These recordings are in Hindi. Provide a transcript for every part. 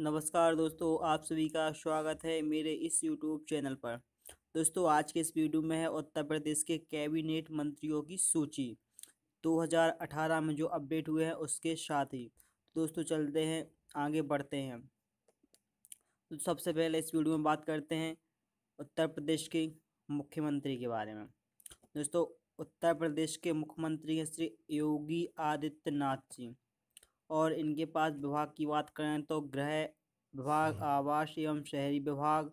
नमस्कार दोस्तों आप सभी का स्वागत है मेरे इस यूट्यूब चैनल पर दोस्तों आज के इस वीडियो में है उत्तर प्रदेश के कैबिनेट मंत्रियों की सूची 2018 में जो अपडेट हुए हैं उसके साथ ही दोस्तों चलते हैं आगे बढ़ते हैं तो सबसे पहले इस वीडियो में बात करते हैं उत्तर प्रदेश के मुख्यमंत्री के बारे में दोस्तों उत्तर प्रदेश के मुख्यमंत्री हैं श्री योगी आदित्यनाथ जी और इनके पास विभाग की बात करें तो गृह विभाग हाँ। आवास एवं शहरी विभाग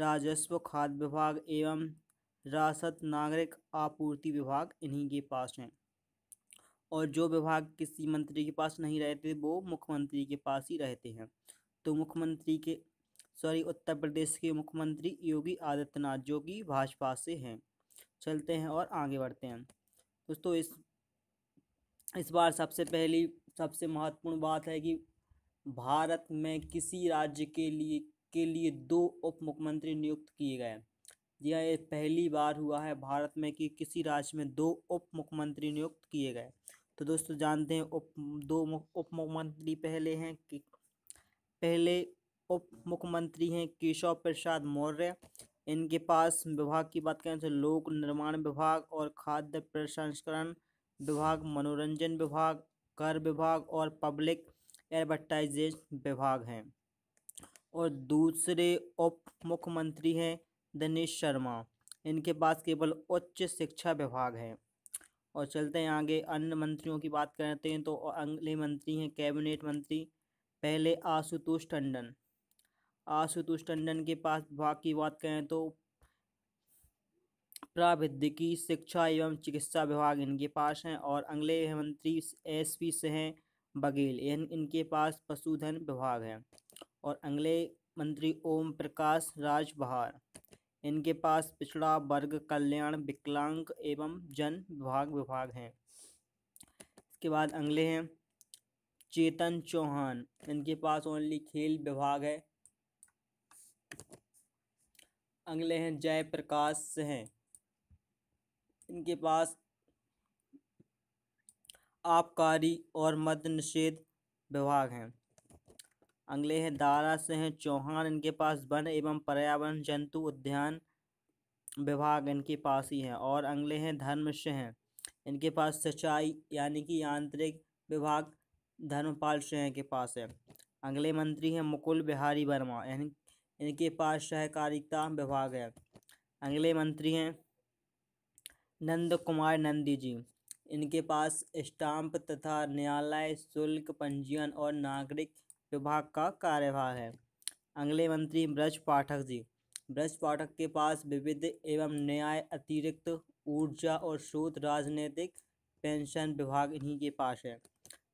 राजस्व खाद्य विभाग एवं रासत नागरिक आपूर्ति विभाग इन्हीं के पास हैं और जो विभाग किसी मंत्री के पास नहीं रहते वो मुख्यमंत्री के पास ही रहते हैं तो मुख्यमंत्री के सॉरी उत्तर प्रदेश के मुख्यमंत्री योगी आदित्यनाथ जो कि भाजपा से हैं चलते हैं और आगे बढ़ते हैं दोस्तों इस इस बार सबसे पहली सबसे महत्वपूर्ण बात है कि भारत में किसी राज्य के लिए के लिए दो उप मुख्यमंत्री नियुक्त किए गए यह पहली बार हुआ है भारत में कि किसी राज्य में दो उप मुख्यमंत्री नियुक्त किए गए तो दोस्तों जानते हैं उप दो उप मुख्यमंत्री पहले हैं कि पहले उप मुख्यमंत्री हैं केशव प्रसाद मौर्य इनके पास विभाग की बात करें तो लोक निर्माण विभाग और खाद्य प्रसंस्करण विभाग मनोरंजन विभाग कर विभाग और पब्लिक एडवर्टाइजेज विभाग हैं और दूसरे उप मुख्यमंत्री हैं दिनेश शर्मा इनके पास केवल उच्च शिक्षा विभाग है और चलते हैं आगे अन्य मंत्रियों की बात करते हैं तो अगले मंत्री हैं कैबिनेट मंत्री पहले आशुतोष टंडन आशुतोष टंडन के पास विभाग की बात करें तो प्राविधिकी शिक्षा एवं चिकित्सा विभाग इनके पास हैं और अगले मंत्री एस पी से हैं बघेल इन इनके पास पशुधन विभाग है और अगले मंत्री ओम प्रकाश राजबहार इनके पास पिछड़ा वर्ग कल्याण विकलांग एवं जन विभाग विभाग हैं इसके बाद अगले हैं चेतन चौहान इनके पास ओनली खेल विभाग है अगले हैं जयप्रकाश हैं इनके पास आबकारी और मद निषेध विभाग हैं अगले हैं दारा से हैं चौहान इनके पास वन एवं पर्यावरण जंतु उद्यान विभाग इनके पास ही हैं और अगले हैं धर्म से हैं इनके पास सिंचाई यानी कि यांत्रिक विभाग धर्मपाल सिंह के पास है अगले मंत्री हैं मुकुल बिहारी वर्मा इनके पास सहकारिता विभाग है अगले मंत्री हैं नंद कुमार नंदी जी इनके पास स्टाम्प तथा न्यायालय शुल्क पंजीयन और नागरिक विभाग का कार्यभार है अगले मंत्री ब्रज पाठक जी ब्रज पाठक के पास विविध एवं न्याय अतिरिक्त ऊर्जा और शोध राजनीतिक पेंशन विभाग इन्हीं के पास है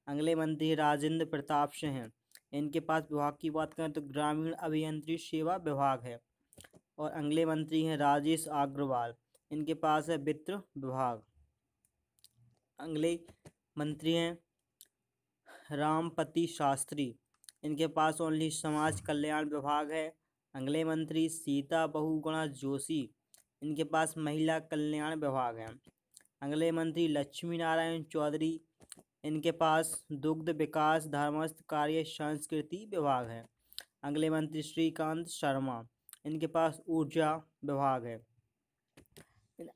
अगले मंत्री राजेंद्र प्रताप सिंह हैं इनके पास विभाग की बात करें तो ग्रामीण अभियंत्री सेवा विभाग है और अगले मंत्री हैं राजेश अग्रवाल इनके पास है वित्त विभाग अगले मंत्री हैं रामपति शास्त्री इनके पास ओनली समाज कल्याण विभाग है अगले मंत्री सीता बहुगुणा जोशी इनके पास महिला कल्याण विभाग है अगले मंत्री लक्ष्मी नारायण चौधरी इनके पास दुग्ध विकास धर्मस्थ कार्य संस्कृति विभाग है अगले मंत्री श्रीकांत शर्मा इनके पास ऊर्जा विभाग है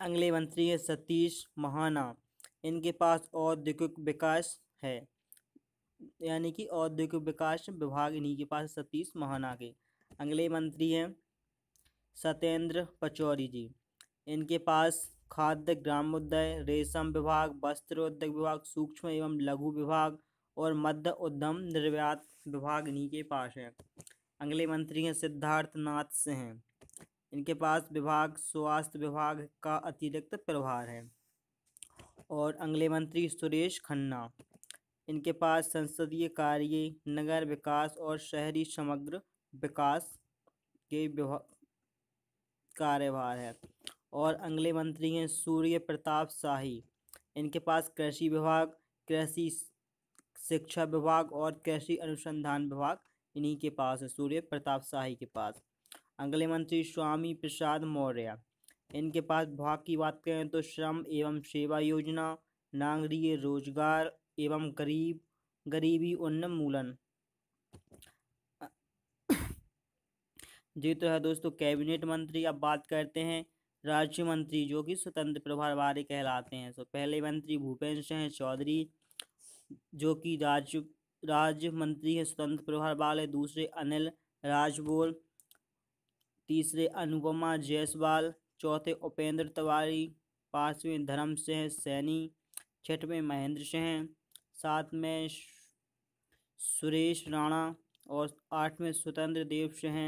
अगले मंत्री हैं सतीश महाना इनके पास औद्योगिक विकास है यानी कि औद्योगिक विकास विभाग इन्हीं के पास सतीश महाना के अगले मंत्री हैं सत्येंद्र पचौरी जी इनके पास खाद्य ग्रामोद्योग रेशम विभाग वस्त्र उद्योग विभाग सूक्ष्म एवं लघु विभाग और मध्य उद्यम निर्यात विभाग इन्हीं के पास है अगले मंत्री हैं सिद्धार्थनाथ सिंह इनके पास विभाग स्वास्थ्य विभाग का अतिरिक्त प्रभार है और अगले मंत्री सुरेश खन्ना इनके पास संसदीय कार्य नगर विकास और शहरी समग्र विकास के कार्यभार है और अगले मंत्री हैं सूर्य प्रताप शाही इनके पास कृषि विभाग कृषि शिक्षा विभाग और कृषि अनुसंधान विभाग इन्हीं के पास है सूर्य प्रताप शाही के पास अगले मंत्री स्वामी प्रसाद मौर्य इनके पास भाग की बात करें तो श्रम एवं सेवा योजना नागरीय रोजगार एवं गरीब गरीबी उन्मूलन जी तो है दोस्तों कैबिनेट मंत्री अब बात करते हैं राज्य मंत्री जो कि स्वतंत्र प्रभार वाले कहलाते हैं सो तो पहले मंत्री भूपेंद्र सिंह चौधरी जो कि राज्य राज्य मंत्री है स्वतंत्र प्रभार वाले दूसरे अनिल राजबोल तीसरे अनुपमा जयसवाल चौथे उपेंद्र तिवारी पाँचवें धर्म सिंह सैनी छठवें महेंद्र सिंह सातवें सुरेश राणा और आठवें स्वतंत्र देव सिंह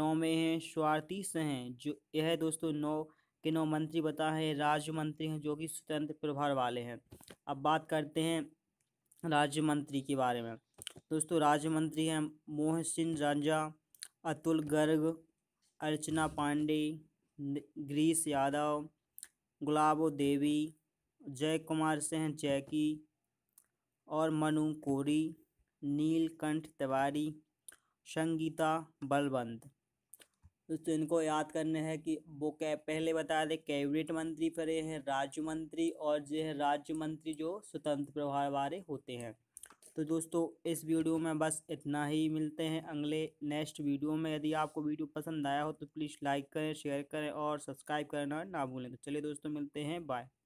नौवें हैं स्वार्थी सिंह जो यह दोस्तों नौ के नौ मंत्री बता है राज्य मंत्री हैं जो कि स्वतंत्र प्रभार वाले हैं अब बात करते हैं राज्य मंत्री के बारे में दोस्तों राज्य मंत्री हैं मोहन सिंह रंजा अतुल गर्ग अर्चना पांडे ग्रीस यादव गुलाबो देवी जय कुमार सिंह जैकी और मनु कोरी नीलकंठ तिवारी संगीता बलवंत दोस्तों इनको याद करने हैं कि वो कै पहले बता दें कैबिनेट मंत्री फिर हैं राज्य मंत्री और जो है राज्य मंत्री जो स्वतंत्र प्रभार वाले होते हैं तो दोस्तों इस वीडियो में बस इतना ही मिलते हैं अगले नेक्स्ट वीडियो में यदि आपको वीडियो पसंद आया हो तो प्लीज़ लाइक करें शेयर करें और सब्सक्राइब करना ना भूलें तो चलिए दोस्तों मिलते हैं बाय